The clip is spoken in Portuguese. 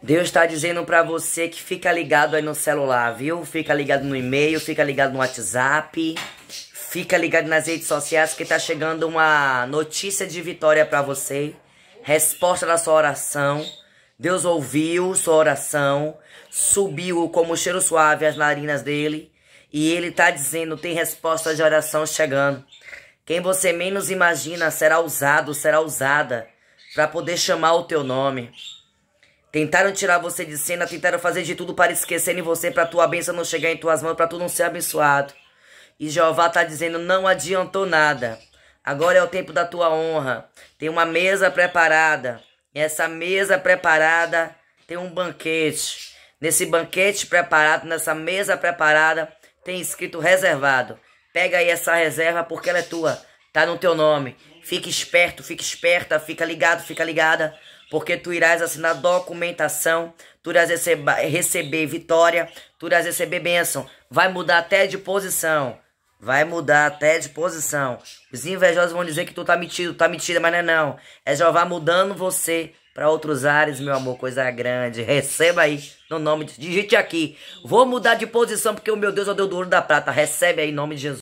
Deus está dizendo para você que fica ligado aí no celular, viu? Fica ligado no e-mail, fica ligado no WhatsApp, fica ligado nas redes sociais que tá chegando uma notícia de vitória para você. Resposta da sua oração. Deus ouviu sua oração, subiu como cheiro suave as narinas dele, e ele tá dizendo, tem resposta de oração chegando. Quem você menos imagina será usado, será usada para poder chamar o teu nome. Tentaram tirar você de cena, tentaram fazer de tudo para esquecerem você, para tua bênção não chegar em tuas mãos, para tu não ser abençoado. E Jeová está dizendo: não adiantou nada. Agora é o tempo da tua honra. Tem uma mesa preparada. E essa mesa preparada tem um banquete. Nesse banquete preparado, nessa mesa preparada, tem escrito reservado. Pega aí essa reserva porque ela é tua. Tá no teu nome. Fique esperto, fique esperta, fica ligado, fica ligada porque tu irás assinar documentação, tu irás receber vitória, tu irás receber bênção. Vai mudar até de posição. Vai mudar até de posição. Os invejosos vão dizer que tu tá mentindo, tá mentira, mas não é não. É Jeová mudando você para outros ares, meu amor, coisa grande. Receba aí, no nome de... Digite aqui. Vou mudar de posição porque o meu Deus é o Deus do ouro da prata. Recebe aí, em nome de Jesus.